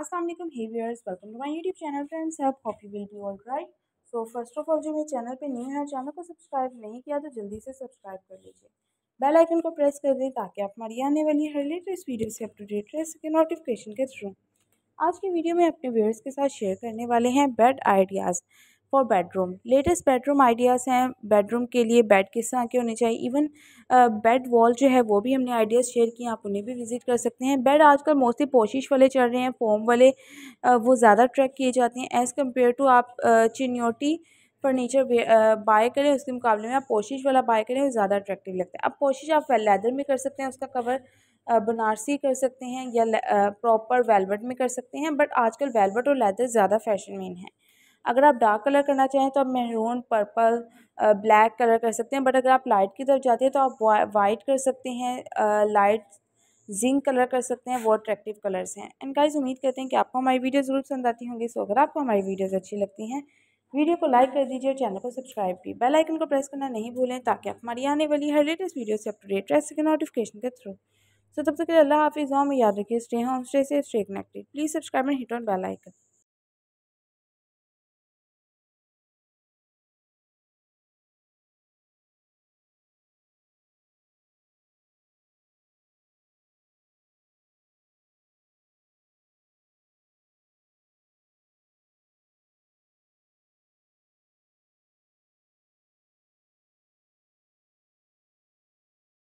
असलम हेवियर्स welcome to my YouTube channel friends आप hope you will be all right so first of all जो मेरे channel पे new है चैनल को सब्सक्राइब नहीं किया तो जल्दी से सब्सक्राइब कर लीजिए बेल आइकन को प्रेस कर दें ताकि आप हमारी आने वाली हर लेटेस्ट वीडियो से अप टू डेट रह सकें नोटिफिकेशन के थ्रू आज की वीडियो में अपने व्यूअर्स के साथ शेयर करने वाले हैं bed ideas for bedroom latest bedroom ideas हैं बेडरूम के लिए बेड किस तरह के होने चाहिए इवन बेड वॉल जो है वो भी हमने आइडियाज़ शेयर किए आप उन्हें भी विज़िट कर सकते हैं बेड आजकल मोस्टली पोशिश वाले चल रहे हैं फोम वाले वो ज़्यादा ट्रैक किए जाते हैं एज़ कम्पेयर टू आप चिन्योटी फर्नीचर बाय करें उसके मुकाबले में आप पोशिश वाला बाय करें वो ज़्यादा अट्रैक्टिव लगता है अब पोशिश आप लेदर में कर सकते हैं उसका कवर बनारसी कर सकते हैं या प्रॉपर वेलवेट में कर सकते हैं बट आजकल वेलवेट और लेदर ज़्यादा फैशन मेन है अगर आप डार्क कलर करना चाहें तो आप मेहरून पर्पल ब्लैक कलर कर सकते हैं बट अगर आप लाइट की तरफ जाते हैं तो आप वाइट कर सकते हैं लाइट जिंक कलर कर सकते हैं वो अट्रैक्टिव कलर्स हैं एंड गाइज उम्मीद करते हैं कि आपको हमारी वीडियो ज़रूर पसंद आती होंगी सो अगर आपको हमारी वीडियोज़ अच्छी लगती हैं वीडियो को लाइक कर दीजिए और चैनल को सब्सक्राइब भी बेल आइकन को प्रेस करना नहीं भूलें ताकि आप हमारी आने वाली हर लेटेस्ट वीडियो से अपडेट रह सकें नोटिफिकेशन के थ्रू सो तब तक के लिए अल्लाह हाफिज़ हम याद रखिए stay home stay safe stay connected please subscribe and hit on bell icon